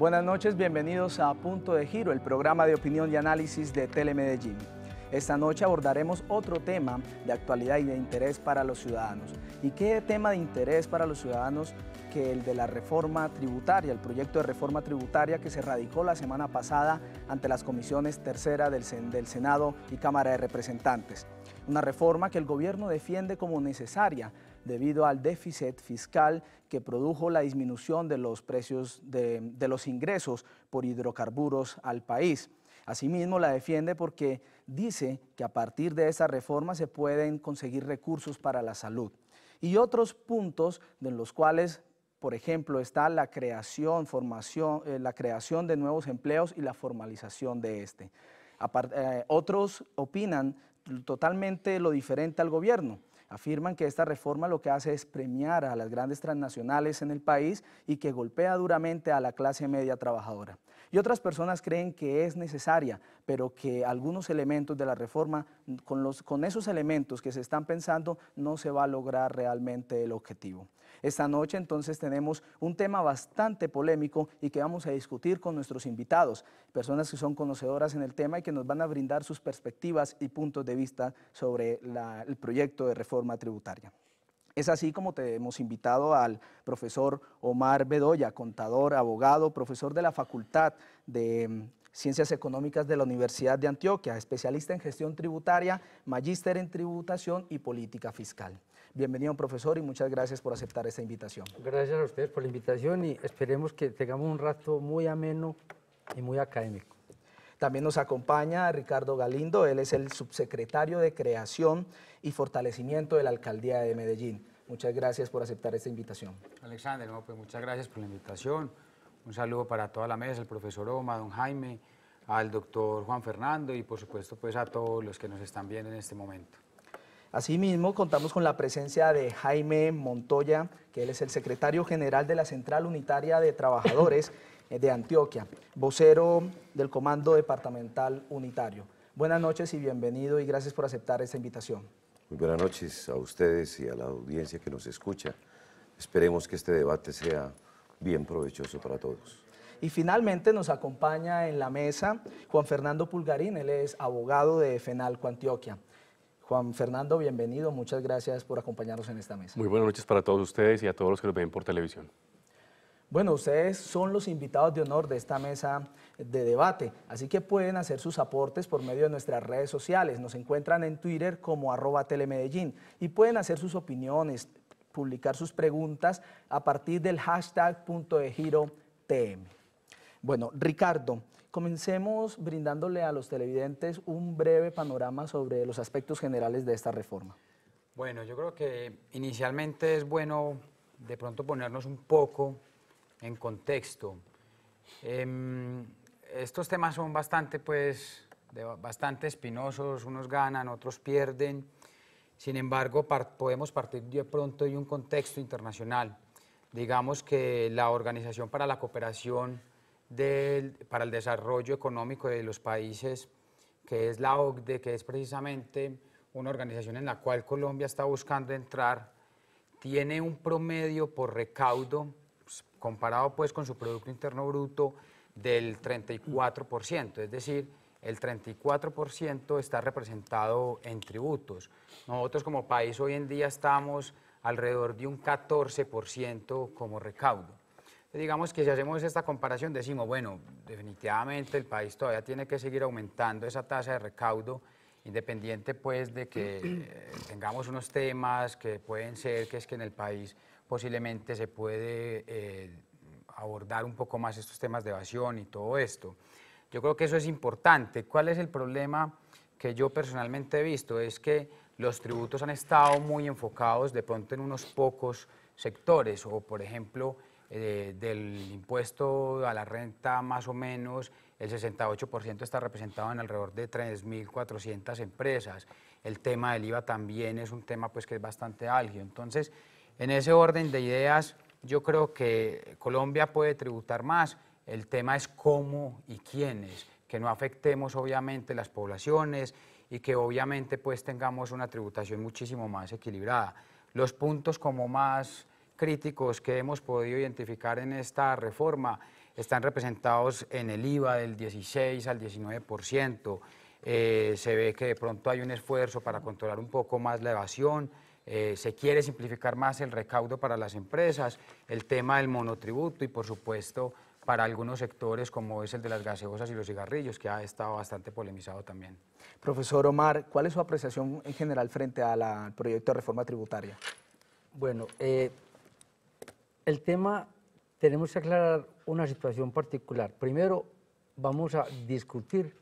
Buenas noches, bienvenidos a Punto de Giro, el programa de opinión y análisis de Telemedellín. Esta noche abordaremos otro tema de actualidad y de interés para los ciudadanos. ¿Y qué tema de interés para los ciudadanos que el de la reforma tributaria, el proyecto de reforma tributaria que se radicó la semana pasada ante las comisiones tercera del, del Senado y Cámara de Representantes? Una reforma que el gobierno defiende como necesaria debido al déficit fiscal que produjo la disminución de los precios de, los ingresos por hidrocarburos al país. Asimismo, la defiende porque dice que a partir de esa reforma se pueden conseguir recursos para la salud. Y otros puntos en los cuales por ejemplo, está la creación, formación, eh, la creación de nuevos empleos y la formalización de este. Eh, otros opinan totalmente lo diferente al gobierno. Afirman que esta reforma lo que hace es premiar a las grandes transnacionales en el país y que golpea duramente a la clase media trabajadora. Y otras personas creen que es necesaria, pero que algunos elementos de la reforma, con, esos elementos que se están pensando, no se va a lograr realmente el objetivo esta noche. Entonces tenemos un tema bastante polémico y que vamos a discutir con nuestros invitados, personas que son conocedoras en el tema y que nos van a brindar sus perspectivas y puntos de vista sobre el proyecto de reforma tributaria. Es así como te hemos invitado al profesor Omar Bedoya, contador, abogado, profesor de la Facultad de mm, Ciencias Económicas de la Universidad de Antioquia, especialista en gestión tributaria, magíster en tributación y política fiscal. Bienvenido, profesor, y muchas gracias por aceptar esta invitación. Gracias a ustedes por la invitación y esperemos que tengamos un rato muy ameno y muy académico. También nos acompaña Ricardo Galindo, él es el subsecretario de Creación y Fortalecimiento de la Alcaldía de Medellín. Muchas gracias por aceptar esta invitación. Alexander, pues muchas gracias por la invitación. Un saludo para toda la mesa, el profesor Oma, don Jaime, al doctor Juan Fernando y por supuesto pues a todos los que nos están viendo en este momento. Asimismo, contamos con la presencia de Jaime Montoya, que él es el secretario general de la Central Unitaria de Trabajadores de Antioquia, vocero del Comando Departamental Unitario. Buenas noches y bienvenido y gracias por aceptar esta invitación. Muy buenas noches a ustedes y a la audiencia que nos escucha. Esperemos que este debate sea bien provechoso para todos. Y finalmente nos acompaña en la mesa Juan Fernando Pulgarín, él es abogado de FENALCO Antioquia. Juan Fernando, bienvenido. Muchas gracias por acompañarnos en esta mesa. Muy buenas noches para todos ustedes y a todos los que nos ven por televisión. Bueno, ustedes son los invitados de honor de esta mesa de debate, así que pueden hacer sus aportes por medio de nuestras redes sociales. Nos encuentran en Twitter como arroba telemedellín y pueden hacer sus opiniones, publicar sus preguntas a partir del hashtag punto de giro TM. Bueno, Ricardo, Comencemos brindándole a los televidentes un breve panorama sobre los aspectos generales de esta reforma. Bueno, yo creo que inicialmente es bueno de pronto ponernos un poco en contexto. Em, estos temas son bastante, pues, bastante espinosos, unos ganan, otros pierden. Sin embargo, podemos partir de pronto de un contexto internacional. Digamos que la Organización para la Cooperación para el desarrollo económico de los países, que es la OCDE, que es precisamente una organización en la cual Colombia está buscando entrar, tiene un promedio por recaudo, pues, comparado pues con su Producto Interno Bruto, del 34%, es decir, el 34% está representado en tributos. Nosotros como país hoy en día estamos alrededor de un 14% como recaudo. Digamos que si hacemos esta comparación decimos, bueno, definitivamente el país todavía tiene que seguir aumentando esa tasa de recaudo, independiente pues de que eh, tengamos unos temas que pueden ser que es que en el país posiblemente se puede eh, abordar un poco más estos temas de evasión y todo esto. Yo creo que eso es importante. ¿Cuál es el problema que yo personalmente he visto? Es que los tributos han estado muy enfocados de pronto en unos pocos sectores o, por ejemplo, eh, del impuesto a la renta más o menos, el 68% está representado en alrededor de 3.400 empresas. El tema del IVA también es un tema pues, que es bastante álgido. Entonces, en ese orden de ideas, yo creo que Colombia puede tributar más. El tema es cómo y quiénes, que no afectemos obviamente las poblaciones y que obviamente pues tengamos una tributación muchísimo más equilibrada. Los puntos como más críticos que hemos podido identificar en esta reforma están representados en el IVA del 16 al 19%. Eh, se ve que de pronto hay un esfuerzo para controlar un poco más la evasión, eh, se quiere simplificar más el recaudo para las empresas, el tema del monotributo y por supuesto para algunos sectores como es el de las gaseosas y los cigarrillos, que ha estado bastante polemizado también. Profesor Omar, ¿cuál es su apreciación en general frente al proyecto de reforma tributaria? Bueno, eh, el tema, tenemos que aclarar una situación particular. Primero, vamos a discutir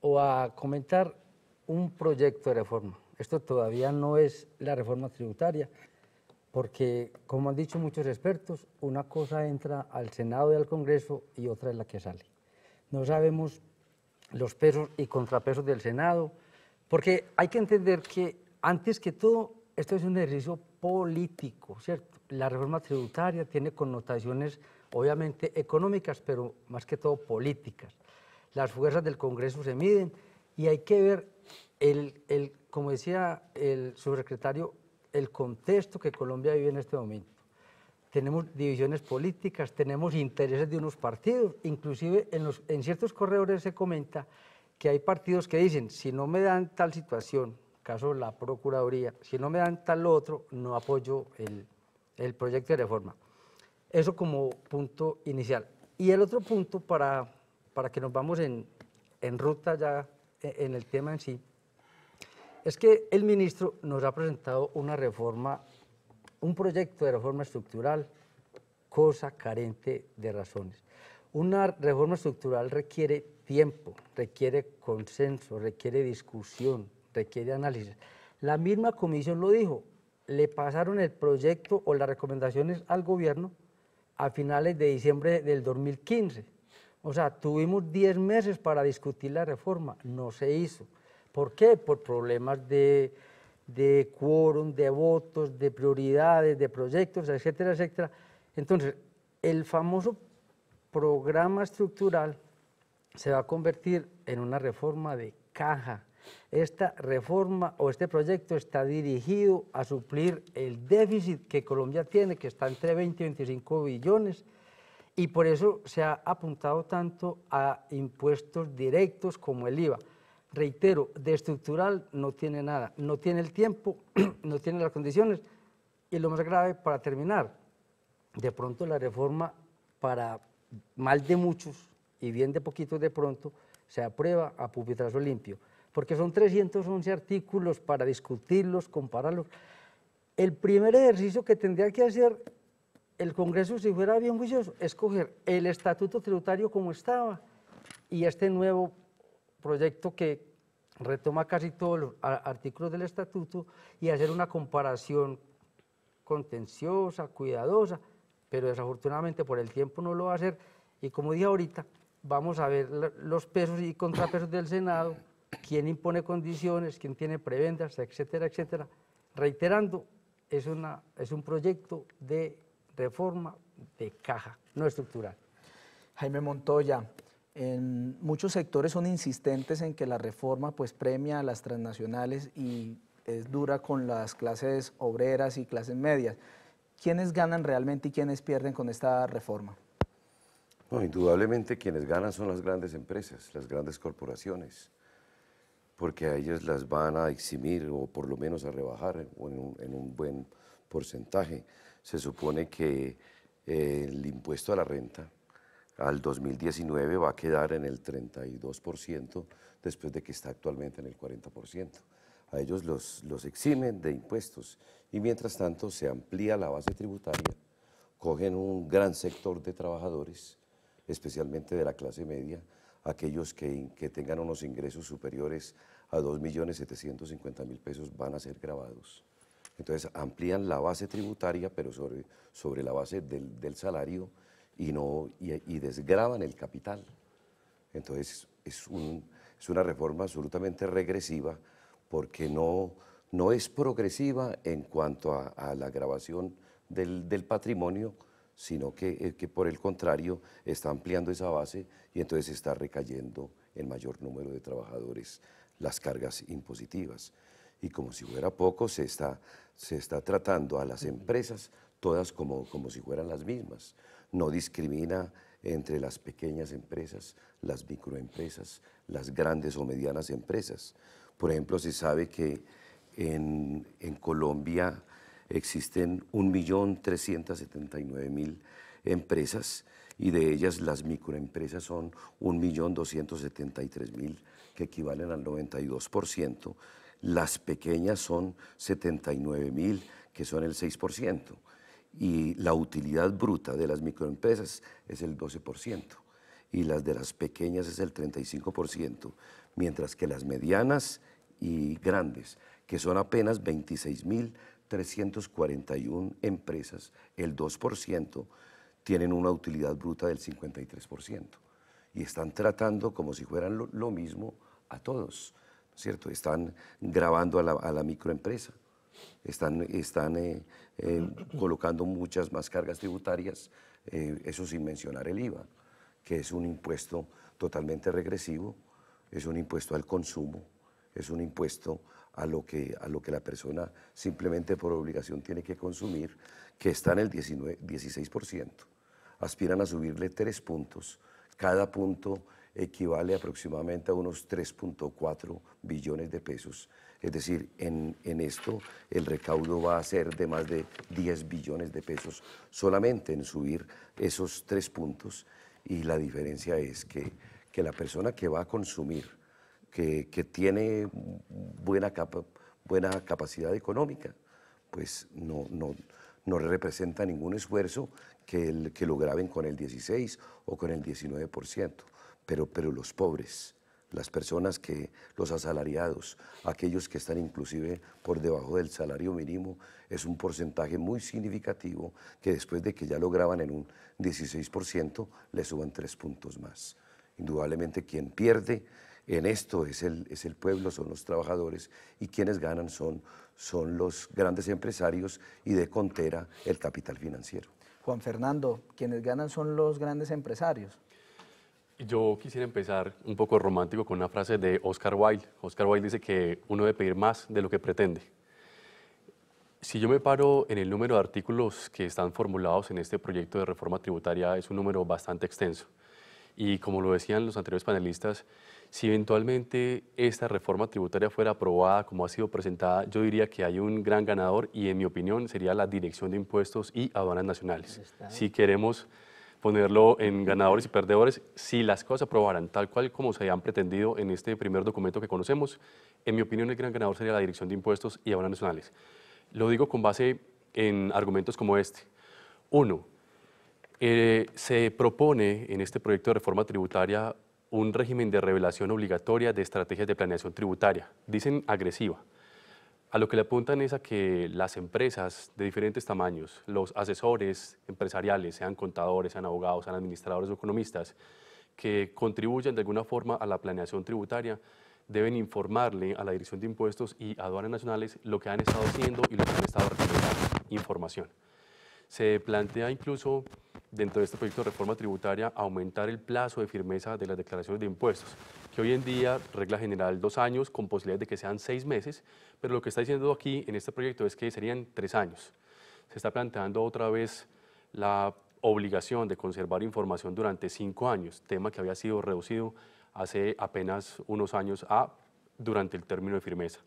o a comentar un proyecto de reforma. Esto todavía no es la reforma tributaria, porque, como han dicho muchos expertos, una cosa entra al Senado y al Congreso y otra es la que sale. No sabemos los pesos y contrapesos del Senado, porque hay que entender que, antes que todo, esto es un ejercicio político, ¿cierto? la reforma tributaria tiene connotaciones obviamente económicas, pero más que todo políticas. Las fuerzas del Congreso se miden y hay que ver, el, el, como decía el subsecretario, el contexto que Colombia vive en este momento. Tenemos divisiones políticas, tenemos intereses de unos partidos, inclusive en, los, en ciertos corredores se comenta que hay partidos que dicen, si no me dan tal situación, caso la Procuraduría, si no me dan tal otro, no apoyo el, el proyecto de reforma. Eso como punto inicial. Y el otro punto para, para que nos vamos en, en ruta ya e-, en el tema en sí, es que el ministro nos ha presentado una reforma, un proyecto de reforma estructural, cosa carente de razones. Una reforma estructural requiere tiempo, requiere consenso, requiere discusión, requiere análisis. La misma comisión lo dijo, le pasaron el proyecto o las recomendaciones al gobierno a finales de diciembre del 2015. O sea, tuvimos 10 meses para discutir la reforma, no se hizo. ¿Por qué? Por problemas de, quórum, de votos, de prioridades, de proyectos, etcétera, etcétera. Entonces, el famoso programa estructural se va a convertir en una reforma de caja, esta reforma o este proyecto está dirigido a suplir el déficit que Colombia tiene, que está entre 20 y 25 billones, y por eso se ha apuntado tanto a impuestos directos como el IVA. Reitero, de estructural no tiene nada, no tiene el tiempo, no tiene las condiciones, y lo más grave, para terminar, de pronto la reforma, para mal de muchos y bien de poquitos de pronto, se aprueba a pupitrazo limpio porque son 311 artículos para discutirlos, compararlos. El primer ejercicio que tendría que hacer el Congreso, si fuera bien juicioso, es coger el estatuto tributario como estaba y este nuevo proyecto que retoma casi todos los artículos del estatuto y hacer una comparación contenciosa, cuidadosa, pero desafortunadamente por el tiempo no lo va a hacer y como dije ahorita, vamos a ver los pesos y contrapesos del Senado quién impone condiciones, quién tiene prebendas, etcétera, etcétera. Reiterando, es, una, es un proyecto de reforma de caja, no estructural. Jaime Montoya, en muchos sectores son insistentes en que la reforma pues premia a las transnacionales y es dura con las clases obreras y clases medias. ¿Quiénes ganan realmente y quiénes pierden con esta reforma? No, indudablemente quienes ganan son las grandes empresas, las grandes corporaciones porque a ellos las van a eximir o por lo menos a rebajar en un, buen porcentaje. Se supone que eh, el impuesto a la renta al 2019 va a quedar en el 32% después de que está actualmente en el 40%. A ellos los, los eximen de impuestos y mientras tanto se amplía la base tributaria, cogen un gran sector de trabajadores, especialmente de la clase media, aquellos que, que tengan unos ingresos superiores a 2.750.000 pesos van a ser grabados. Entonces amplían la base tributaria, pero sobre, sobre la base del, del salario y, no, y, desgravan el capital. Entonces es, es una reforma absolutamente regresiva porque no, no es progresiva en cuanto a, a la grabación del, del patrimonio, sino que, eh, que, por el contrario está ampliando esa base y entonces está recayendo el mayor número de trabajadores las cargas impositivas. Y como si fuera poco, se está, se está tratando a las empresas todas como, como si fueran las mismas. No discrimina entre las pequeñas empresas, las microempresas, las grandes o medianas empresas. Por ejemplo, se sabe que en, en Colombia existen 1.379.000 empresas y de ellas las microempresas son 1.273.000 equivalen al 92%, las pequeñas son 79.000, que son el 6%, y la utilidad bruta de las microempresas es el 12%, y las de las pequeñas es el 35%, mientras que las medianas y grandes, que son apenas 26.341 empresas, el 2%, tienen una utilidad bruta del 53%. Y están tratando como si fueran lo mismo a todos, cierto? Están grabando a la, microempresa, están, están eh, eh, colocando muchas más cargas tributarias, eh, eso sin mencionar el IVA, que es un impuesto totalmente regresivo, es un impuesto al consumo, es un impuesto a lo que, a lo que la persona simplemente por obligación tiene que consumir, que está en el 16%. Aspiran a subirle tres puntos. Cada punto equivale aproximadamente a unos 3.4 billones de pesos. Es decir, en, esto el recaudo va a ser de más de 10 billones de pesos solamente en subir esos tres puntos y la diferencia es que, que la persona que va a consumir, que, tiene buena, capa, buena capacidad económica, pues no, no, no representa ningún esfuerzo que, que lo graben con el 16 o con el 19% pero, los pobres, las personas que, los asalariados, aquellos que están inclusive por debajo del salario mínimo, es un porcentaje muy significativo que después de que ya lograban en un 16%, le suban tres puntos más. Indudablemente quien pierde en esto es el, es el pueblo, son los trabajadores y quienes ganan son, son los grandes empresarios y de contera el capital financiero. Juan Fernando, quienes ganan son los grandes empresarios. Yo quisiera empezar un poco romántico con una frase de Oscar Wilde. Oscar Wilde dice que uno debe pedir más de lo que pretende. Si yo me paro en el número de artículos que están formulados en este proyecto de reforma tributaria, es un número bastante extenso. Y como lo decían los anteriores panelistas, si eventualmente esta reforma tributaria fuera aprobada como ha sido presentada, yo diría que hay un gran ganador y en mi opinión sería la Dirección de Impuestos y Aduanas Nacionales. Si queremos ponerlo en ganadores y perdedores, si las cosas aprobaran tal cual como se han pretendido en este primer documento que conocemos, en mi opinión el gran ganador sería la Dirección de Impuestos y Aduanas Nacionales. Lo digo con base en argumentos como este. Uno, eh, se propone en este proyecto de reforma tributaria un régimen de revelación obligatoria de estrategias de planeación tributaria, dicen agresiva. A lo que le apuntan es a que las empresas de diferentes tamaños, los asesores empresariales, sean contadores, sean abogados, sean administradores o economistas, que contribuyan de alguna forma a la planeación tributaria, deben informarle a la Dirección de Impuestos y Aduanas Nacionales lo que han estado haciendo y lo que han estado recibiendo Información. Se plantea incluso dentro de este proyecto de reforma tributaria aumentar el plazo de firmeza de las declaraciones de impuestos, que hoy en día, regla general, dos años, con posibilidad de que sean seis meses, pero lo que está diciendo aquí en este proyecto es que serían tres años. Se está planteando otra vez la obligación de conservar información durante cinco años, tema que había sido reducido hace apenas unos años a durante el término de firmeza.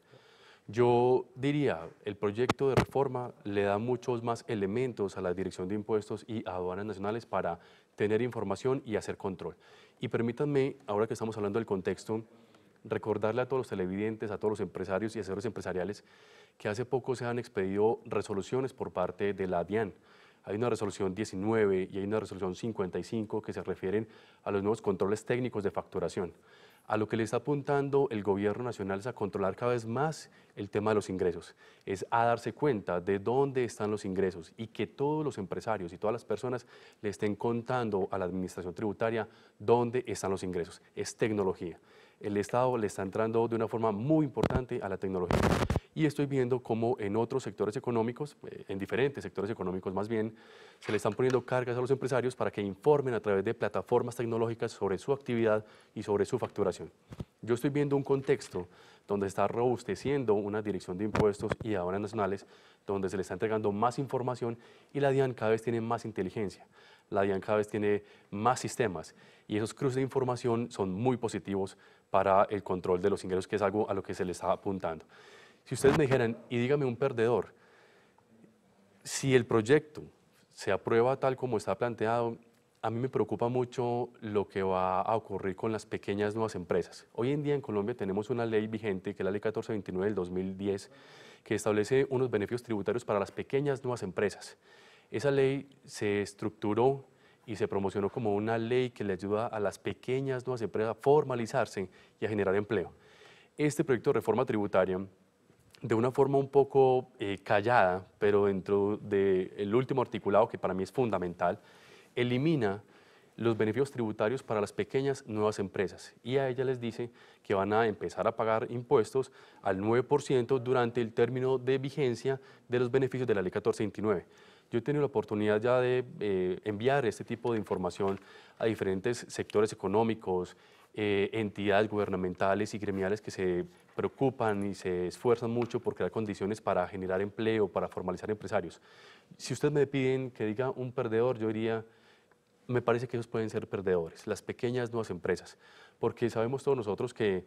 Yo diría, el proyecto de reforma le da muchos más elementos a la Dirección de Impuestos y a Aduanas Nacionales para tener información y hacer control. Y permítanme, ahora que estamos hablando del contexto, recordarle a todos los televidentes, a todos los empresarios y asesores empresariales que hace poco se han expedido resoluciones por parte de la DIAN. Hay una resolución 19 y hay una resolución 55 que se refieren a los nuevos controles técnicos de facturación a lo que le está apuntando el gobierno nacional es a controlar cada vez más el tema de los ingresos, es a darse cuenta de dónde están los ingresos y que todos los empresarios y todas las personas le estén contando a la administración tributaria dónde están los ingresos. Es tecnología. El Estado le está entrando de una forma muy importante a la tecnología y estoy viendo cómo en otros sectores económicos, eh, en diferentes sectores económicos más bien, se le están poniendo cargas a los empresarios para que informen a través de plataformas tecnológicas sobre su actividad y sobre su facturación. Yo estoy viendo un contexto donde está robusteciendo una dirección de impuestos y aduanas nacionales, donde se le está entregando más información y la DIAN cada vez tiene más inteligencia. La DIAN cada vez tiene más sistemas y esos cruces de información son muy positivos para el control de los ingresos, que es algo a lo que se le está apuntando. Si ustedes me dijeran, y dígame un perdedor, si el proyecto se aprueba tal como está planteado, a mí me preocupa mucho lo que va a ocurrir con las pequeñas nuevas empresas. Hoy en día en Colombia tenemos una ley vigente, que es la ley 1429 del 2010, que establece unos beneficios tributarios para las pequeñas nuevas empresas. Esa ley se estructuró y se promocionó como una ley que le ayuda a las pequeñas nuevas empresas a formalizarse y a generar empleo. Este proyecto de reforma tributaria de una forma un poco eh, callada, pero dentro del último articulado, que para mí es fundamental, elimina los beneficios tributarios para las pequeñas nuevas empresas y a ellas les dice que van a empezar a pagar impuestos al 9% durante el término de vigencia de los beneficios de la ley 1429. Yo he tenido la oportunidad ya de eh, enviar este tipo de información a diferentes sectores económicos, eh, entidades gubernamentales y gremiales que se preocupan y se esfuerzan mucho por crear condiciones para generar empleo, para formalizar empresarios. Si ustedes me piden que diga un perdedor, yo diría, me parece que ellos pueden ser perdedores, las pequeñas nuevas empresas, porque sabemos todos nosotros que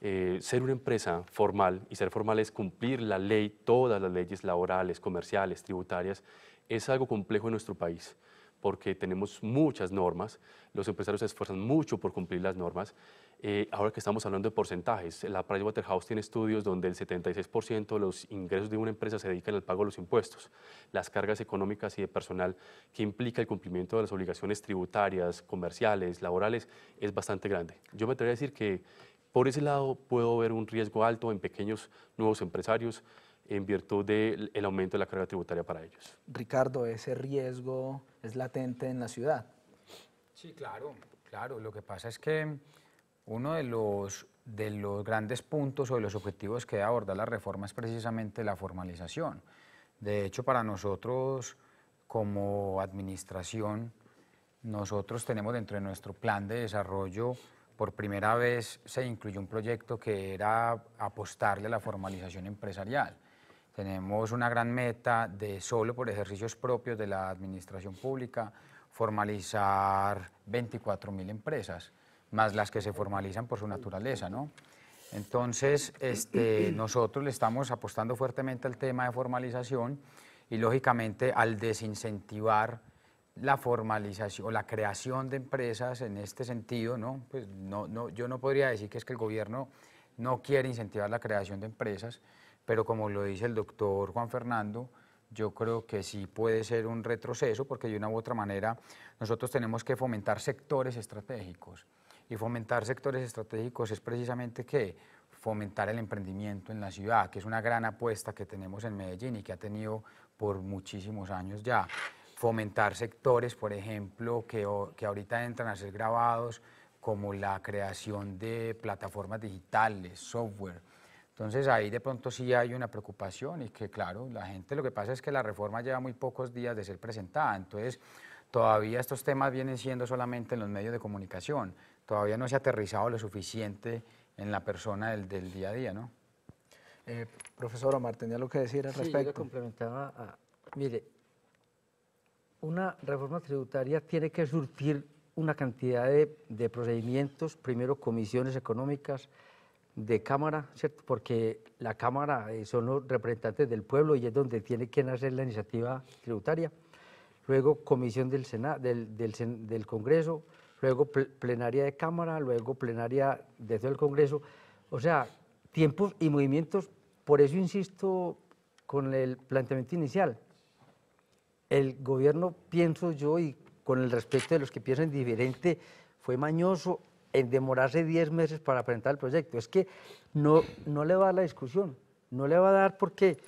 eh, ser una empresa formal, y ser formal es cumplir la ley, todas las leyes laborales, comerciales, tributarias, es algo complejo en nuestro país porque tenemos muchas normas, los empresarios se esfuerzan mucho por cumplir las normas. Eh, ahora que estamos hablando de porcentajes, la Pricewaterhouse tiene estudios donde el 76% de los ingresos de una empresa se dedican al pago de los impuestos. Las cargas económicas y de personal que implica el cumplimiento de las obligaciones tributarias, comerciales, laborales, es bastante grande. Yo me atrevería a decir que por ese lado puedo ver un riesgo alto en pequeños nuevos empresarios en virtud del aumento de la carga tributaria para ellos. Ricardo, ese riesgo es latente en la ciudad. Sí, claro, claro. Lo que pasa es que uno de los, de los grandes puntos o de los objetivos que abordar la reforma es precisamente la formalización. De hecho, para nosotros como administración, nosotros tenemos dentro de nuestro plan de desarrollo, por primera vez se incluyó un proyecto que era apostarle a la formalización empresarial. Tenemos una gran meta de solo por ejercicios propios de la administración pública formalizar 24.000 empresas, más las que se formalizan por su naturaleza, Entonces, este, nosotros le estamos apostando fuertemente al tema de formalización y, lógicamente, al desincentivar la formalización o la creación de empresas en este sentido, Pues yo no podría decir que es que el gobierno no quiere incentivar la creación de empresas, pero como lo dice el doctor Juan Fernando, yo creo que sí puede ser un retroceso porque de una u otra manera nosotros tenemos que fomentar sectores estratégicos. Y fomentar sectores estratégicos es precisamente que fomentar el emprendimiento en la ciudad, que es una gran apuesta que tenemos en Medellín y que ha tenido por muchísimos años ya. Fomentar sectores, por ejemplo, que, que ahorita entran a ser grabados, como la creación de plataformas digitales, software, entonces ahí de pronto sí hay una preocupación y que claro, la gente lo que pasa es que la reforma lleva muy pocos días de ser presentada, entonces todavía estos temas vienen siendo solamente en los medios de comunicación, todavía no se ha aterrizado lo suficiente en la persona del, día a día, ¿no? Eh, profesor Omar, tenía algo que decir al sí, respecto. Yo complementaba mire, una reforma tributaria tiene que surtir una cantidad de, de procedimientos, primero comisiones económicas, de Cámara, ¿cierto? Porque la Cámara eh, son los representantes del pueblo y es donde tiene que nacer la iniciativa tributaria. Luego comisión del, senado del, del, del, Congreso, luego plenaria de Cámara, luego plenaria de todo el Congreso. O sea, tiempos y movimientos. Por eso insisto con el planteamiento inicial. El gobierno, pienso yo, y con el respeto de los que piensan diferente, fue mañoso en eh, demorarse 10 meses para presentar el proyecto. Es que no, no le va a dar la discusión, no le va a dar porque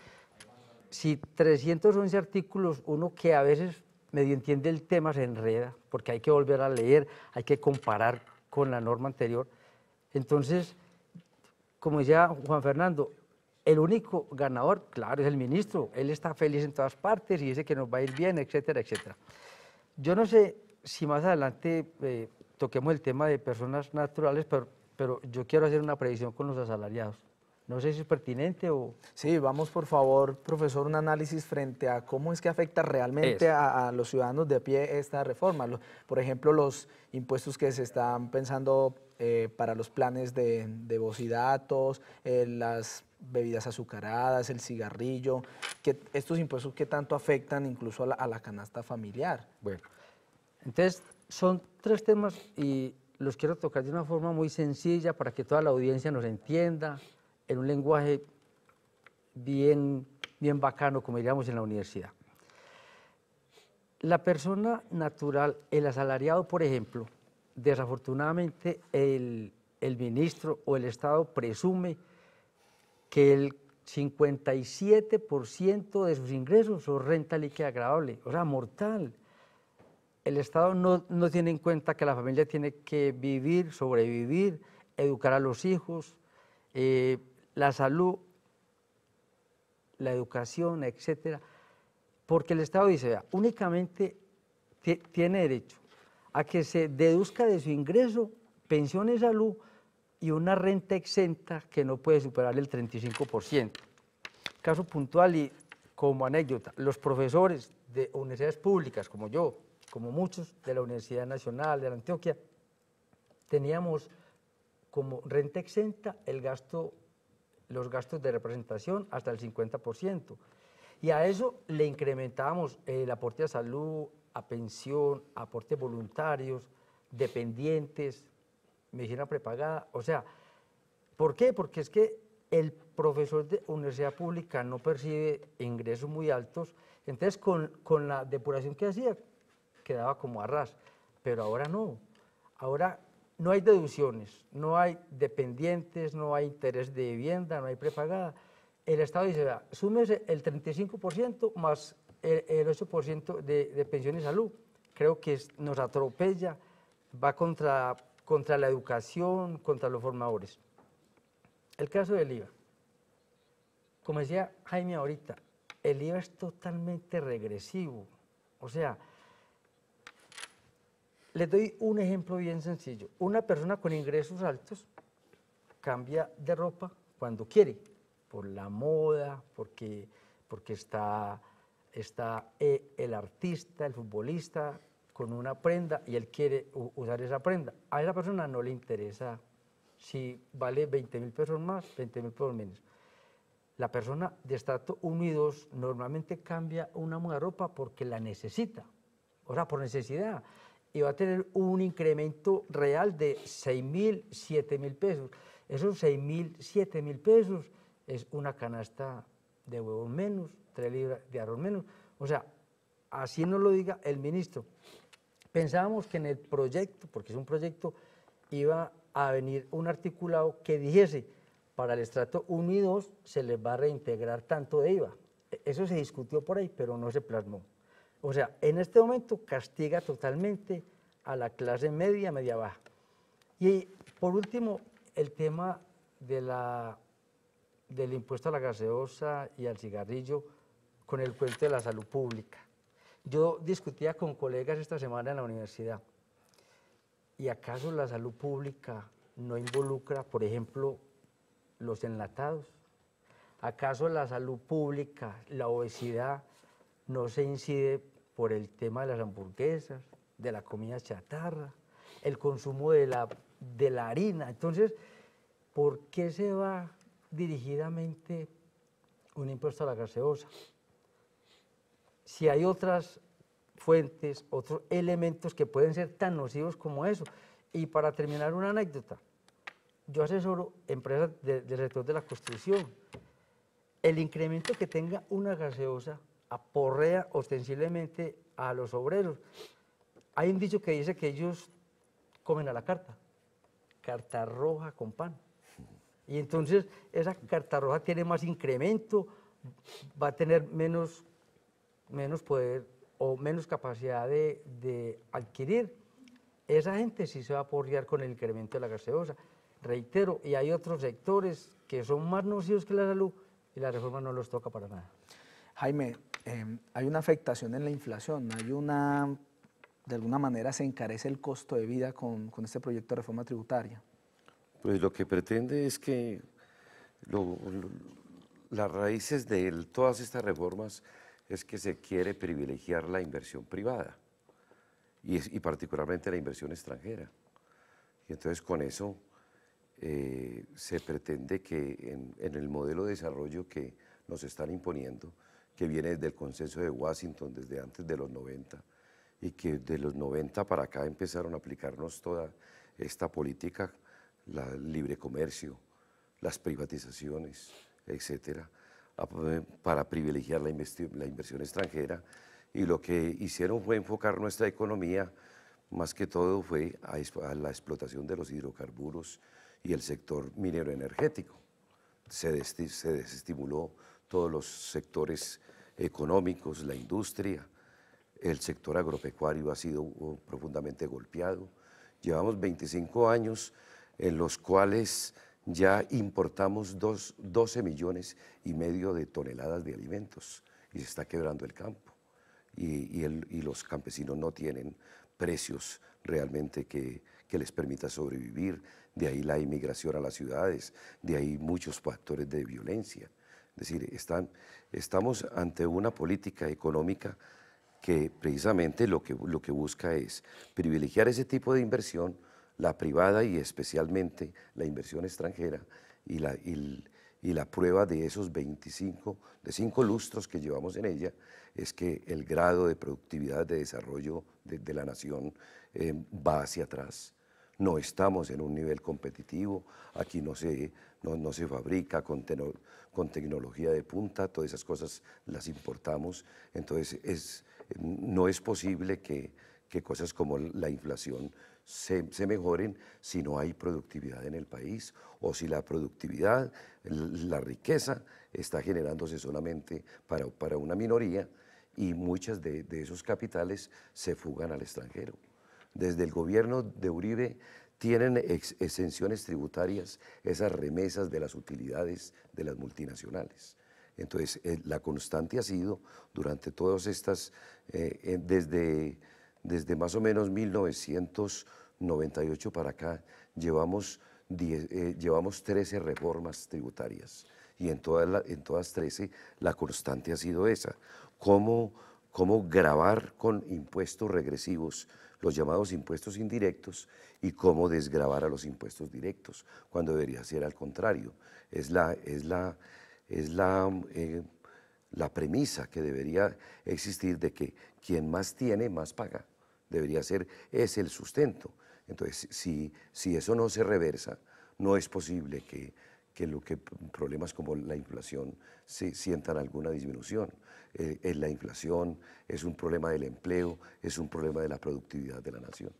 si 311 artículos, uno que a veces medio entiende el tema se enreda, porque hay que volver a leer, hay que comparar con la norma anterior. Entonces, como decía Juan Fernando, el único ganador, claro, es el ministro. Él está feliz en todas partes y dice que nos va a ir bien, etcétera, etcétera. Yo no sé si más adelante eh, toquemos el tema de personas naturales, pero, yo quiero hacer una predicción con los asalariados. No sé si es pertinente o... Sí, vamos por favor, profesor, un análisis frente a cómo es que afecta realmente a, los ciudadanos de pie esta reforma. por ejemplo, los impuestos que se están pensando eh, para los planes de, de bocidatos, eh, las bebidas azucaradas, el cigarrillo, que estos impuestos que tanto afectan incluso a la, a la canasta familiar. Bueno, entonces, son tres temas y los quiero tocar de una forma muy sencilla para que toda la audiencia nos entienda en un lenguaje bien, bien bacano, como diríamos en la universidad. La persona natural, el asalariado, por ejemplo, desafortunadamente el, el ministro o el Estado presume que el 57% de sus ingresos son renta líquida agradable, o sea, mortal el Estado no, tiene en cuenta que la familia tiene que vivir, sobrevivir, educar a los hijos, eh, la salud, la educación, etcétera, porque el Estado dice, únicamente tiene derecho a que se deduzca de su ingreso pensión y salud y una renta exenta que no puede superar el 35%. Caso puntual y como anécdota, los profesores de universidades públicas como yo, como muchos, de la Universidad Nacional, de la Antioquia, teníamos como renta exenta el gasto, los gastos de representación hasta el 50%. Y a eso le incrementábamos el aporte a salud, a pensión, aporte voluntarios, dependientes, medicina prepagada. O sea, ¿por qué? Porque es que el profesor de universidad pública no percibe ingresos muy altos. Entonces, con, con la depuración que hacía, quedaba como a ras, pero ahora no. Ahora no hay deducciones, no hay dependientes, no hay interés de vivienda, no hay prepagada. El Estado dice, súmese el 35% más el, 8% de, de, pensión y salud. Creo que nos atropella, va contra, contra la educación, contra los formadores. El caso del IVA. Como decía Jaime ahorita, el IVA es totalmente regresivo. O sea, les doy un ejemplo bien sencillo. Una persona con ingresos altos cambia de ropa cuando quiere, por la moda, porque, porque está, está eh, el artista, el futbolista con una prenda y él quiere usar esa prenda. A esa persona no le interesa si vale 20 mil pesos más, 20 mil pesos menos. La persona de estrato Unidos normalmente cambia una muda ropa porque la necesita, o sea, por necesidad iba a tener un incremento real de 6.000, 7.000 mil pesos. Esos 6.000, 7.000 pesos es una canasta de huevos menos, tres libras de arroz menos. O sea, así nos lo diga el ministro. Pensábamos que en el proyecto, porque es un proyecto, iba a venir un articulado que dijese, para el estrato 1 y 2 se les va a reintegrar tanto de IVA. E, eso se discutió por ahí, pero no se plasmó. O sea, en este momento castiga totalmente a la clase media, media baja. Y por último, el tema de la, del impuesto a la gaseosa y al cigarrillo con el cuento de la salud pública. Yo discutía con colegas esta semana en la universidad. ¿Y acaso la salud pública no involucra, por ejemplo, los enlatados? ¿Acaso la salud pública, la obesidad, no se incide por el tema de las hamburguesas, de la comida chatarra, el consumo de la, de la harina. Entonces, ¿por qué se va dirigidamente un impuesto a la gaseosa? Si hay otras fuentes, otros elementos que pueden ser tan nocivos como eso. Y para terminar, una anécdota. Yo asesoro empresas de, del sector de la construcción. El incremento que tenga una gaseosa aporrea ostensiblemente a los obreros. Hay un dicho que dice que ellos comen a la carta, carta roja con pan. Y entonces esa carta roja tiene más incremento, va a tener menos, menos poder o menos capacidad de, de adquirir. Esa gente sí se va a aporrear con el incremento de la gaseosa. Reitero, y hay otros sectores que son más nocivos que la salud y la reforma no los toca para nada. Jaime, Em, hay una afectación en la inflación, hay una, de alguna manera se encarece el costo de vida con, este proyecto de reforma tributaria. Pues lo que pretende es que las raíces de todas estas reformas es que se quiere privilegiar la inversión privada y, particularmente la inversión extranjera. Y entonces con eso eh, se pretende que en, el modelo de desarrollo que nos están imponiendo, que viene desde el consenso de Washington, desde antes de los 90, y que de los 90 para acá empezaron a aplicarnos toda esta política, el libre comercio, las privatizaciones, etcétera, para privilegiar la, inversión extranjera. Y lo que hicieron fue enfocar nuestra economía, más que todo fue a, la explotación de los hidrocarburos y el sector minero energético. se desestimuló todos los sectores económicos, la industria, el sector agropecuario ha sido uh, profundamente golpeado. Llevamos 25 años en los cuales ya importamos 12 millones y medio de toneladas de alimentos y se está quebrando el campo. Y, los campesinos no tienen precios realmente que, que, les permita sobrevivir. De ahí la inmigración a las ciudades, de ahí muchos factores de violencia. Es decir, estamos ante una política económica que precisamente lo que, lo que busca es privilegiar ese tipo de inversión, la privada y especialmente la inversión extranjera y la, y, la prueba de esos 25, de 5 lustros que llevamos en ella, es que el grado de productividad de desarrollo de, la nación eh, va hacia atrás. No estamos en un nivel competitivo, aquí no se no, se fabrica con, con tecnología de punta, todas esas cosas las importamos. Entonces, es, no es posible que, cosas como la inflación se, mejoren si no hay productividad en el país o si la productividad, la riqueza está generándose solamente para, una minoría y muchas de, de esos capitales se fugan al extranjero. Desde el gobierno de Uribe tienen exenciones tributarias esas remesas de las utilidades de las multinacionales. Entonces, eh, la constante ha sido durante todas estas, eh, desde, desde más o menos 1998 para acá, llevamos, eh, llevamos 13 reformas tributarias y en todas, en todas 13 la constante ha sido esa. ¿Cómo, cómo grabar con impuestos regresivos los llamados impuestos indirectos y cómo desgravar a los impuestos directos, cuando debería ser al contrario. Es la, es la, eh, premisa que debería existir de que quien más tiene, más paga. Debería ser, es el sustento. Entonces, si, eso no se reversa, no es posible que, que, que problemas como la inflación se sientan alguna disminución. Eh, es la inflación, es un problema del empleo, es un problema de la productividad de la nación.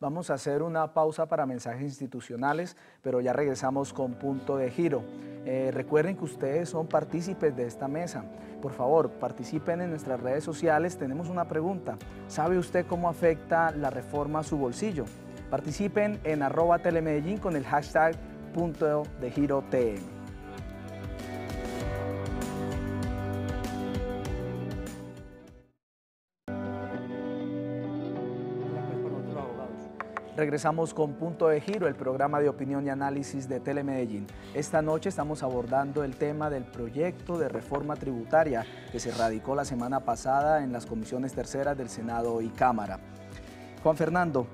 Vamos a hacer una pausa para mensajes institucionales, pero ya regresamos con punto de giro. Eh, recuerden que ustedes son partícipes de esta mesa. Por favor, participen en nuestras redes sociales. Tenemos una pregunta. ¿Sabe usted cómo afecta la reforma a su bolsillo? Participen en arroba telemedellín con el hashtag punto de giro TM. Regresamos con Punto de Giro, el programa de opinión y análisis de Telemedellín. Esta noche estamos abordando el tema del proyecto de reforma tributaria que se radicó la semana pasada en las comisiones terceras del Senado y Cámara. Juan Fernando,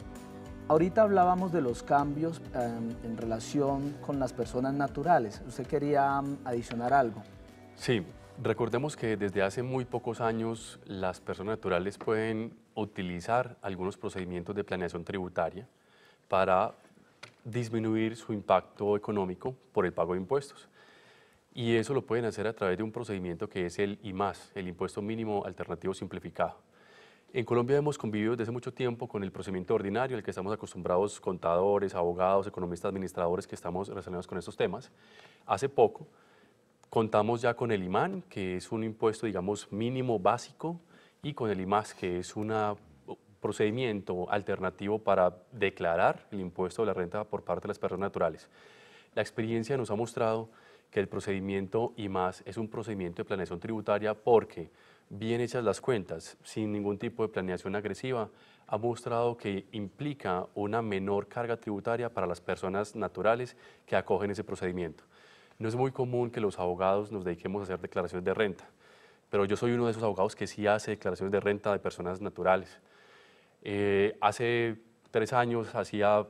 ahorita hablábamos de los cambios em, en relación con las personas naturales. Usted quería em, adicionar algo. Sí, Recordemos que desde hace muy pocos años las personas naturales pueden utilizar algunos procedimientos de planeación tributaria para disminuir su impacto económico por el pago de impuestos. Y eso lo pueden hacer a través de un procedimiento que es el IMAS, el Impuesto Mínimo Alternativo Simplificado. En Colombia hemos convivido desde hace mucho tiempo con el procedimiento ordinario al que estamos acostumbrados contadores, abogados, economistas, administradores que estamos relacionados con estos temas. Hace poco Contamos ya con el IMAN, que es un impuesto, digamos, mínimo básico, y con el IMAS, que es un uh, procedimiento alternativo para declarar el impuesto de la renta por parte de las personas naturales. La experiencia nos ha mostrado que el procedimiento IMAS es un procedimiento de planeación tributaria porque bien hechas las cuentas, sin ningún tipo de planeación agresiva, ha mostrado que implica una menor carga tributaria para las personas naturales que acogen ese procedimiento. No es muy común que los abogados nos dediquemos a hacer declaraciones de renta, pero yo soy uno de esos abogados que sí hace declaraciones de renta de personas naturales. Eh, hace tres años hacía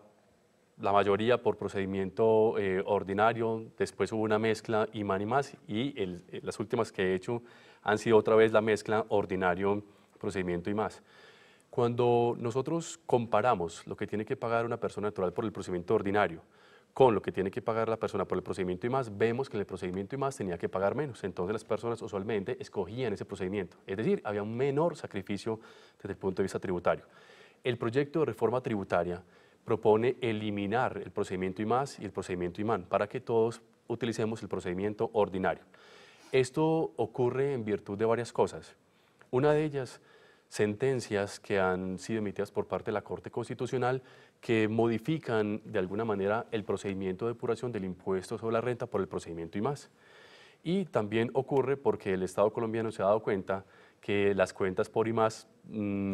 la mayoría por procedimiento eh, ordinario, después hubo una mezcla y más y más, y eh, las últimas que he hecho han sido otra vez la mezcla ordinario, procedimiento y más. Cuando nosotros comparamos lo que tiene que pagar una persona natural por el procedimiento ordinario, con lo que tiene que pagar la persona por el procedimiento y más, vemos que en el procedimiento y más tenía que pagar menos. Entonces las personas usualmente escogían ese procedimiento. Es decir, había un menor sacrificio desde el punto de vista tributario. El proyecto de reforma tributaria propone eliminar el procedimiento y más y el procedimiento imán para que todos utilicemos el procedimiento ordinario. Esto ocurre en virtud de varias cosas. Una de ellas, sentencias que han sido emitidas por parte de la Corte Constitucional que modifican de alguna manera el procedimiento de depuración del impuesto sobre la renta por el procedimiento y Y también ocurre porque el Estado colombiano se ha dado cuenta que las cuentas por y mm,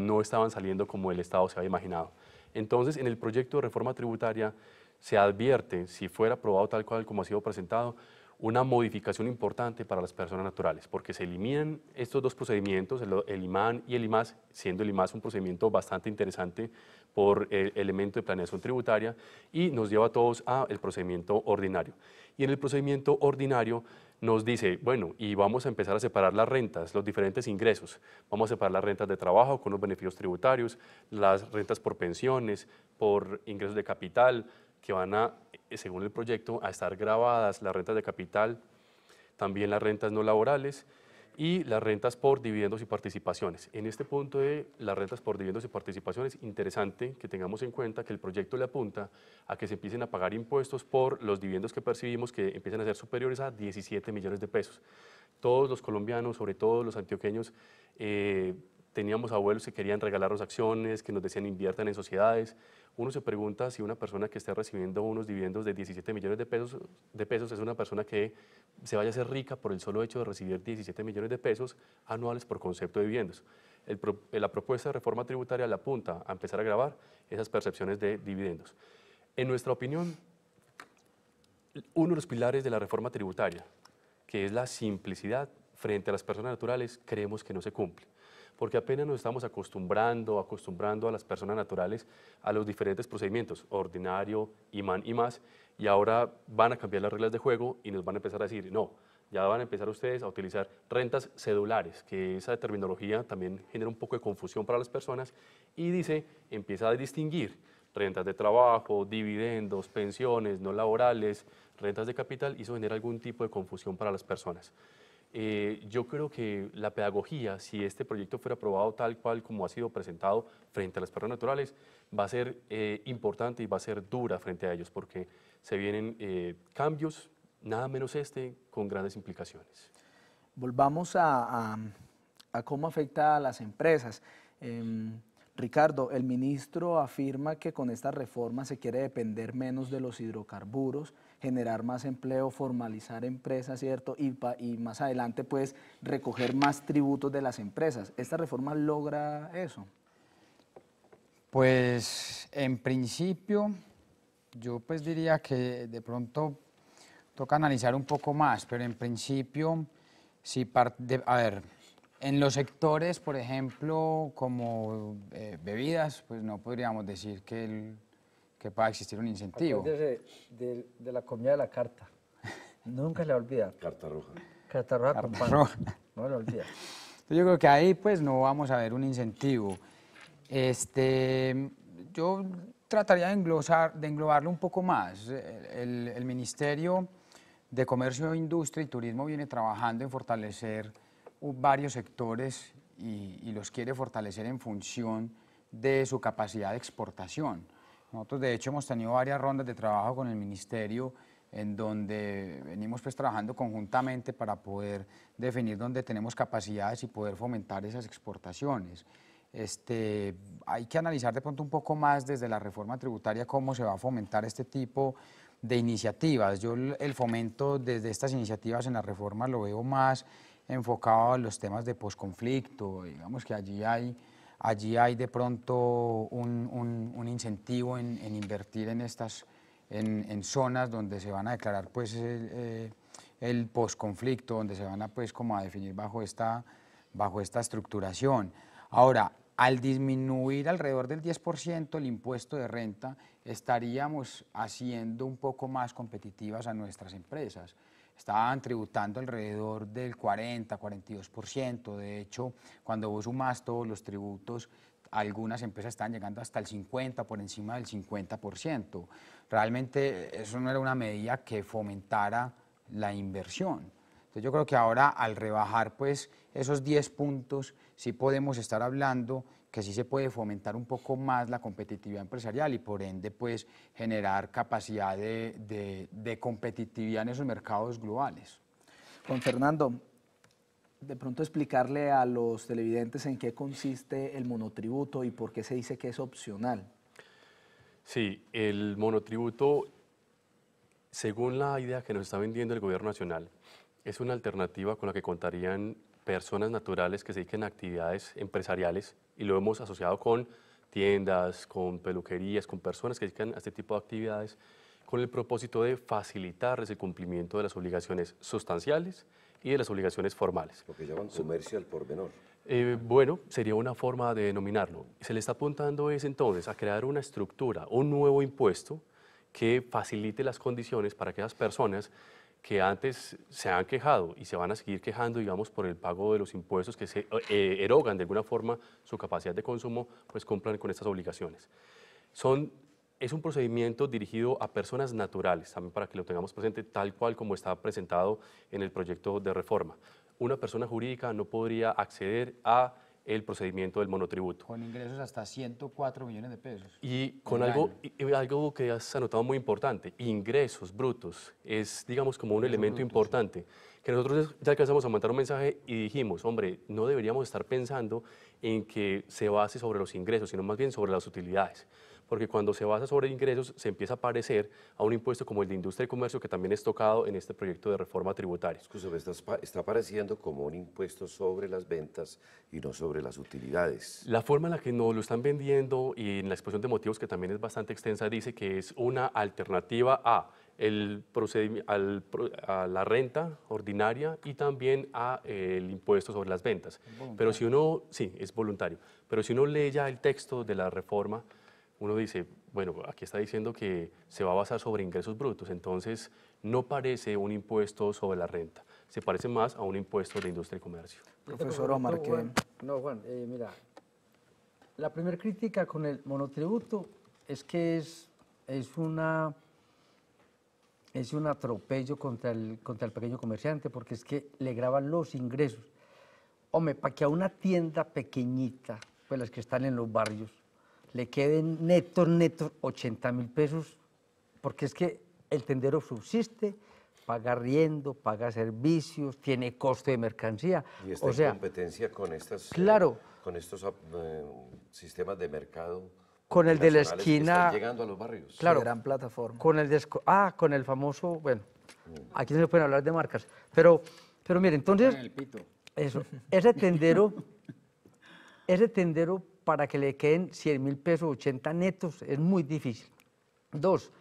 no estaban saliendo como el Estado se había imaginado. Entonces, en el proyecto de reforma tributaria se advierte, si fuera aprobado tal cual como ha sido presentado, una modificación importante para las personas naturales, porque se eliminan estos dos procedimientos, el, el IMAN y el IMAS, siendo el IMAS un procedimiento bastante interesante por el elemento de planeación tributaria y nos lleva a todos al procedimiento ordinario. Y en el procedimiento ordinario nos dice, bueno, y vamos a empezar a separar las rentas, los diferentes ingresos. Vamos a separar las rentas de trabajo con los beneficios tributarios, las rentas por pensiones, por ingresos de capital, que van a eh, según el proyecto, a estar grabadas las rentas de capital, también las rentas no laborales y las rentas por dividendos y participaciones. En este punto de las rentas por dividendos y participaciones, interesante que tengamos en cuenta que el proyecto le apunta a que se empiecen a pagar impuestos por los dividendos que percibimos que empiezan a ser superiores a 17 millones de pesos. Todos los colombianos, sobre todo los antioqueños, eh, teníamos abuelos que querían regalarnos acciones, que nos decían inviertan en sociedades. Uno se pregunta si una persona que esté recibiendo unos dividendos de 17 millones de pesos, de pesos es una persona que se vaya a ser rica por el solo hecho de recibir 17 millones de pesos anuales por concepto de dividendos. Eh, la propuesta de reforma tributaria la apunta a empezar a grabar esas percepciones de dividendos. En nuestra opinión, uno de los pilares de la reforma tributaria, que es la simplicidad frente a las personas naturales, creemos que no se cumple porque apenas nos estamos acostumbrando, acostumbrando a las personas naturales a los diferentes procedimientos, ordinario, imán y más, y ahora van a cambiar las reglas de juego y nos van a empezar a decir, no, ya van a empezar ustedes a utilizar rentas cedulares, que esa terminología también genera un poco de confusión para las personas, y dice, empieza a distinguir rentas de trabajo, dividendos, pensiones no laborales, rentas de capital, y eso genera algún tipo de confusión para las personas. Eh, yo creo que la pedagogía, si este proyecto fuera aprobado tal cual como ha sido presentado frente a las perras naturales, va a ser eh, importante y va a ser dura frente a ellos, porque se vienen eh, cambios, nada menos este, con grandes implicaciones. Volvamos a, a cómo afecta a las empresas. Em, Ricardo, el ministro afirma que con esta reforma se quiere depender menos de los hidrocarburos generar más empleo, formalizar empresas, ¿cierto? Y, y más adelante, pues, recoger más tributos de las empresas. ¿Esta reforma logra eso? Pues, en principio, yo pues diría que de pronto toca analizar un poco más, pero en principio, si parte, a ver, en los sectores, por ejemplo, como eh, bebidas, pues no podríamos decir que el que pueda existir un incentivo. De, la comida de la carta. Nunca le olvida. Carta roja. Carta roja carta roja. le olvida. Yo creo que ahí pues no vamos a ver un incentivo. Este, yo trataría de, englosar, de englobarlo un poco más. El, Ministerio de Comercio, Industria y Turismo viene trabajando en fortalecer varios sectores y, y los quiere fortalecer en función de su capacidad de exportación. Nosotros de hecho hemos tenido varias rondas de trabajo con el ministerio en donde venimos pues trabajando conjuntamente para poder definir dónde tenemos capacidades y poder fomentar esas exportaciones. Este, hay que analizar de pronto un poco más desde la reforma tributaria cómo se va a fomentar este tipo de iniciativas. Yo el fomento desde estas iniciativas en la reforma lo veo más enfocado a los temas de posconflicto, digamos que allí hay allí hay de pronto un, incentivo en, invertir en estas zonas donde se van a declarar pues el, eh, posconflicto, donde se van pues, a definir bajo esta, bajo esta estructuración. Ahora, al disminuir alrededor del 10% el impuesto de renta, estaríamos haciendo un poco más competitivas a nuestras empresas estaban tributando alrededor del 40, 42%. De hecho, cuando vos sumás todos los tributos, algunas empresas están llegando hasta el 50, por encima del 50%. Realmente eso no era una medida que fomentara la inversión. Entonces yo creo que ahora al rebajar pues esos 10 puntos, sí podemos estar hablando que sí se puede fomentar un poco más la competitividad empresarial y por ende pues generar capacidad de, competitividad en esos mercados globales. Juan Fernando, de pronto explicarle a los televidentes en qué consiste el monotributo y por qué se dice que es opcional. Sí, el monotributo, según la idea que nos está vendiendo el gobierno nacional, es una alternativa con la que contarían personas naturales que se dediquen a actividades empresariales y lo hemos asociado con tiendas, con peluquerías, con personas que se dedican a este tipo de actividades con el propósito de facilitarles el cumplimiento de las obligaciones sustanciales y de las obligaciones formales. Lo que llaman comercio al por menor. Eh, bueno, sería una forma de denominarlo. Se le está apuntando es entonces a crear una estructura, un nuevo impuesto que facilite las condiciones para que las personas que antes se han quejado y se van a seguir quejando, digamos, por el pago de los impuestos que se eh, eh, erogan de alguna forma su capacidad de consumo, pues cumplan con estas obligaciones. Son, es un procedimiento dirigido a personas naturales, también para que lo tengamos presente tal cual como está presentado en el proyecto de reforma. Una persona jurídica no podría acceder a el procedimiento del monotributo. Con ingresos hasta 104 millones de pesos. Y con algo, algo que has anotado muy importante, ingresos brutos, es digamos como un elemento importante, que nosotros ya alcanzamos a mandar un mensaje y dijimos, hombre, no deberíamos estar pensando en que se base sobre los ingresos, sino más bien sobre las utilidades porque cuando se basa sobre ingresos se empieza a parecer a un impuesto como el de industria y comercio que también es tocado en este proyecto de reforma tributaria. Escúchame, está, pareciendo apareciendo como un impuesto sobre las ventas y no sobre las utilidades. La forma en la que nos lo están vendiendo y en la exposición de motivos que también es bastante extensa dice que es una alternativa a el a la renta ordinaria y también a eh, el impuesto sobre las ventas. Pero si uno, sí, es voluntario, pero si uno lee ya el texto de la reforma, uno dice, bueno, aquí está diciendo que se va a basar sobre ingresos brutos, entonces no parece un impuesto sobre la renta, se parece más a un impuesto de industria y comercio. Profesor Omar, que... no, Juan, eh, mira, la primera crítica con el monotributo es que es, es una... Es un atropello contra el, contra el pequeño comerciante porque es que le graban los ingresos. Hombre, para que a una tienda pequeñita, pues las que están en los barrios, le queden netos, netos 80 mil pesos, porque es que el tendero subsiste, paga riendo, paga servicios, tiene costo de mercancía. Y o sea, competencia con, estas, eh, claro, con estos eh, sistemas de mercado. Con el de la esquina. llegando a los barrios. Claro. gran plataforma. Con el de, ah, con el famoso. Bueno, mm. aquí no se pueden hablar de marcas. Pero, pero mire, entonces. Eso, ese tendero. ese tendero para que le queden 100 mil pesos 80 netos, es muy difícil. Dos,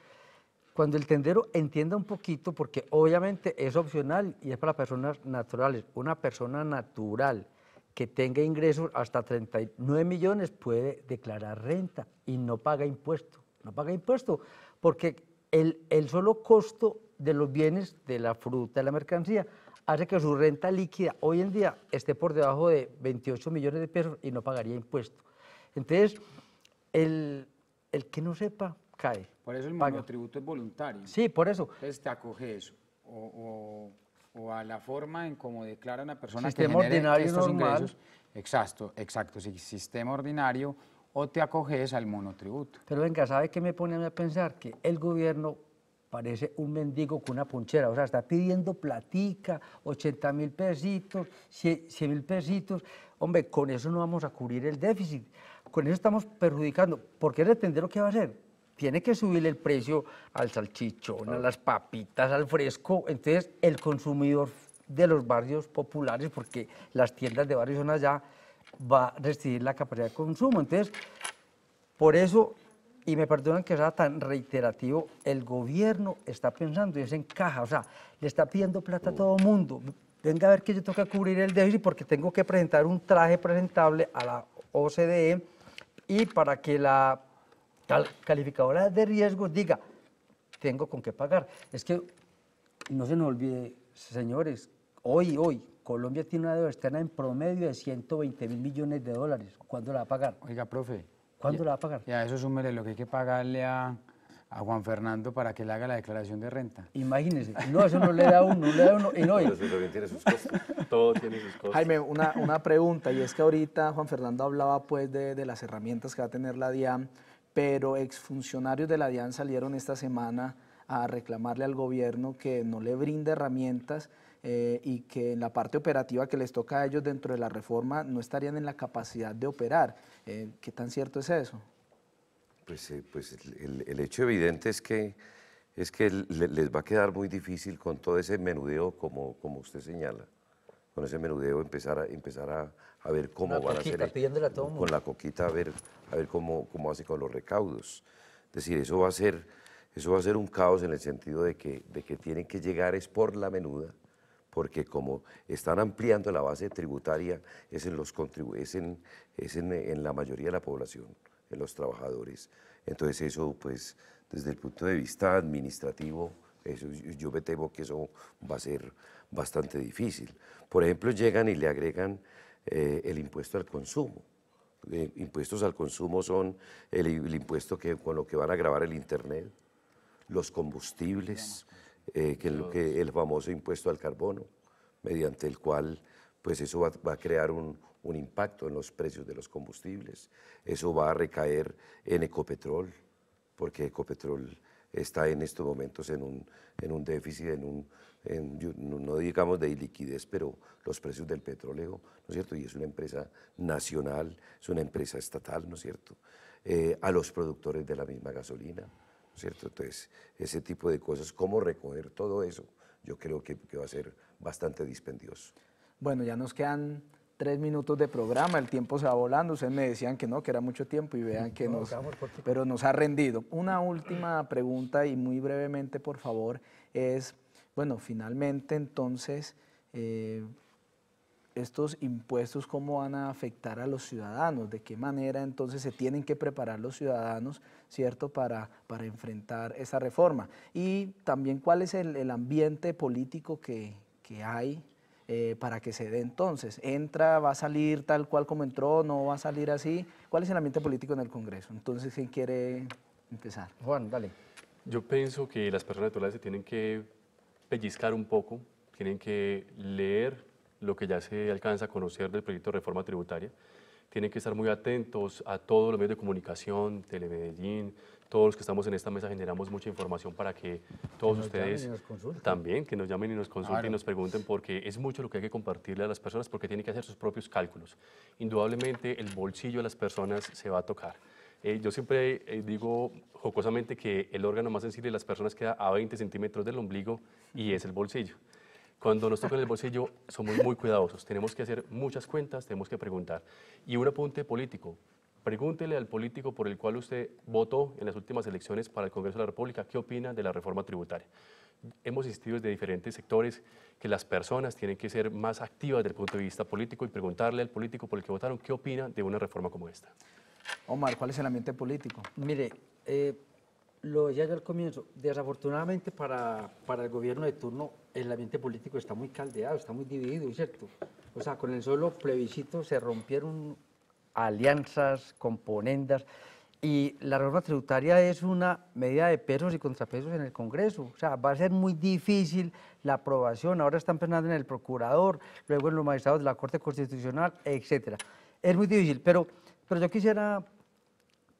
cuando el tendero entienda un poquito, porque obviamente es opcional y es para personas naturales, una persona natural que tenga ingresos hasta 39 millones puede declarar renta y no paga impuesto, no paga impuesto, porque el, el solo costo de los bienes, de la fruta, de la mercancía, hace que su renta líquida hoy en día esté por debajo de 28 millones de pesos y no pagaría impuesto. Entonces, el, que no sepa cae. Por eso el monotributo es voluntario. Sí, por eso. Entonces te acoges o, o, a la forma en cómo declara una persona que ordinario estos ingresos. Exacto, exacto. Si sistema ordinario o te acoges al monotributo. Pero venga, ¿sabe qué me pone a pensar? Que el gobierno parece un mendigo con una punchera. o sea, está pidiendo platica, 80 mil pesitos, 100 mil pesitos. Hombre, con eso no vamos a cubrir el déficit con eso estamos perjudicando, porque el lo que va a hacer? Tiene que subir el precio al salchichón, a las papitas, al fresco. Entonces, el consumidor de los barrios populares, porque las tiendas de barrios son allá, va a recibir la capacidad de consumo. Entonces, por eso, y me perdonan que sea tan reiterativo, el gobierno está pensando y es en caja, o sea, le está pidiendo plata a todo el mundo. Venga a ver que yo tengo que cubrir el déficit porque tengo que presentar un traje presentable a la OCDE y para que la calificadora de riesgos diga, tengo con qué pagar. Es que no se nos olvide, señores, hoy, hoy, Colombia tiene una deuda externa en promedio de 120 mil millones de dólares. ¿Cuándo la va a pagar? Oiga, profe. ¿Cuándo la va a pagar? Ya, eso súmele lo que hay que pagarle a a Juan Fernando para que le haga la declaración de renta. Imagínese, no, eso no le da uno, no le da uno, y no. Pero eso tiene sus costos, todo tiene sus costos. Jaime, una, pregunta, y es que ahorita Juan Fernando hablaba pues de, las herramientas que va a tener la DIAN, pero exfuncionarios de la DIAN salieron esta semana a reclamarle al gobierno que no le brinde herramientas eh, y que en la parte operativa que les toca a ellos dentro de la reforma no estarían en la capacidad de operar. Eh, ¿Qué tan cierto es eso? Pues, eh, pues el, hecho evidente es que, es que les va a quedar muy difícil con todo ese menudeo, como, como usted señala, con ese menudeo empezar a, empezar a, a ver cómo van a hacer, con la coquita, a ver, a ver cómo, cómo hace con los recaudos. Es decir, eso va a ser, eso va a ser un caos en el sentido de que, de que tienen que llegar es por la menuda, porque como están ampliando la base tributaria, es en, los es en la mayoría de la población en los trabajadores. Entonces eso, pues, desde el punto de vista administrativo, eso, yo me temo que eso va a ser bastante difícil. Por ejemplo, llegan y le agregan eh, el impuesto al consumo. Eh, impuestos al consumo son el, impuesto que, con lo que van a grabar el Internet, los combustibles, eh, que, es lo que el famoso impuesto al carbono, mediante el cual pues eso va a crear un, un impacto en los precios de los combustibles. Eso va a recaer en Ecopetrol, porque Ecopetrol está en estos momentos en un, en un déficit, en un, no digamos de liquidez, pero los precios del petróleo, ¿no es cierto? Y es una empresa nacional, es una empresa estatal, ¿no es cierto? Eh, a los productores de la misma gasolina, ¿no es cierto? Entonces, ese tipo de cosas, cómo recoger todo eso, yo creo que, que va a ser bastante dispendioso. Bueno, ya nos quedan tres minutos de programa, el tiempo se va volando, ustedes me decían que no, que era mucho tiempo y vean que no, nos... Pero nos ha rendido. Una última pregunta y muy brevemente, por favor, es, bueno, finalmente entonces, eh, estos impuestos, ¿cómo van a afectar a los ciudadanos? ¿De qué manera entonces se tienen que preparar los ciudadanos, ¿cierto?, para, para enfrentar esa reforma. Y también cuál es el, ambiente político que, que hay eh, para que se dé entonces. ¿Entra, va a salir tal cual como entró, no va a salir así? ¿Cuál es el ambiente político en el Congreso? Entonces, ¿quién quiere empezar? Juan, dale. Yo pienso que las personas naturales se tienen que pellizcar un poco, tienen que leer lo que ya se alcanza a conocer del proyecto de reforma tributaria, tienen que estar muy atentos a todos los medios de comunicación, Telemedellín, todos los que estamos en esta mesa generamos mucha información para que todos ustedes también, que nos llamen y nos consulten y nos pregunten, porque es mucho lo que hay que compartirle a las personas, porque tienen que hacer sus propios cálculos. Indudablemente el bolsillo de las personas se va a tocar. Eh, yo siempre eh, digo jocosamente que el órgano más sensible de las personas queda a 20 centímetros del ombligo y es el bolsillo. Cuando nos tocan el bolsillo somos muy cuidadosos, tenemos que hacer muchas cuentas, tenemos que preguntar. Y un apunte político, Pregúntele al político por el cual usted votó en las últimas elecciones para el Congreso de la República qué opina de la reforma tributaria. Hemos insistido desde diferentes sectores que las personas tienen que ser más activas desde el punto de vista político y preguntarle al político por el que votaron qué opina de una reforma como esta. Omar, ¿cuál es el ambiente político? Mire, eh, lo decía al comienzo, desafortunadamente para, para el gobierno de turno el ambiente político está muy caldeado, está muy dividido, ¿cierto? O sea, con el solo plebiscito se rompieron alianzas, componendas. Y la reforma tributaria es una medida de pesos y contrapesos en el Congreso. O sea, va a ser muy difícil la aprobación. Ahora están pensando en el procurador, luego en los magistrados de la Corte Constitucional, etc. Es muy difícil, pero, pero yo quisiera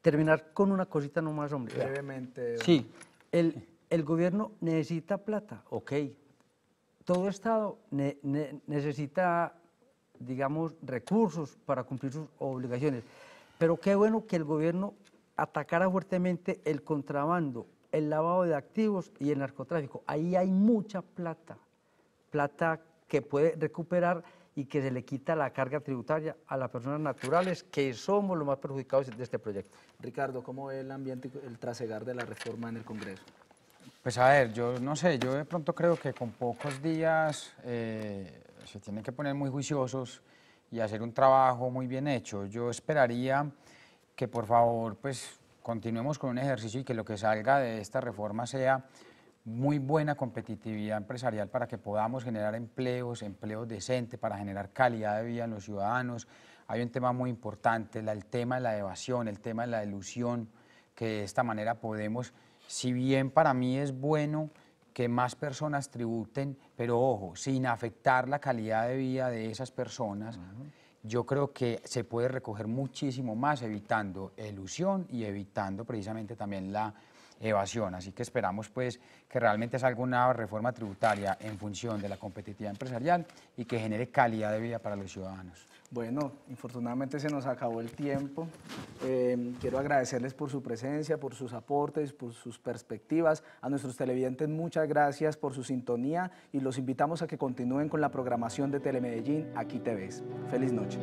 terminar con una cosita nomás, hombre. Brevemente. Sí, el, el gobierno necesita plata, ok. Todo Estado necesita digamos, recursos para cumplir sus obligaciones. Pero qué bueno que el gobierno atacara fuertemente el contrabando, el lavado de activos y el narcotráfico. Ahí hay mucha plata, plata que puede recuperar y que se le quita la carga tributaria a las personas naturales, que somos los más perjudicados de este proyecto. Ricardo, ¿cómo ve el ambiente, el trasegar de la reforma en el Congreso? Pues a ver, yo no sé, yo de pronto creo que con pocos días eh, se tienen que poner muy juiciosos y hacer un trabajo muy bien hecho. Yo esperaría que por favor pues continuemos con un ejercicio y que lo que salga de esta reforma sea muy buena competitividad empresarial para que podamos generar empleos, empleos decentes, para generar calidad de vida en los ciudadanos. Hay un tema muy importante, el tema de la evasión, el tema de la ilusión, que de esta manera podemos, si bien para mí es bueno que más personas tributen, pero ojo, sin afectar la calidad de vida de esas personas, yo creo que se puede recoger muchísimo más evitando elusión y evitando precisamente también la evasión. Así que esperamos pues que realmente salga una reforma tributaria en función de la competitividad empresarial y que genere calidad de vida para los ciudadanos. Bueno, infortunadamente se nos acabó el tiempo. Em, quiero agradecerles por su presencia, por sus aportes, por sus perspectivas. A nuestros televidentes muchas gracias por su sintonía y los invitamos a que continúen con la programación de Telemedellín Aquí te ves. Feliz noche.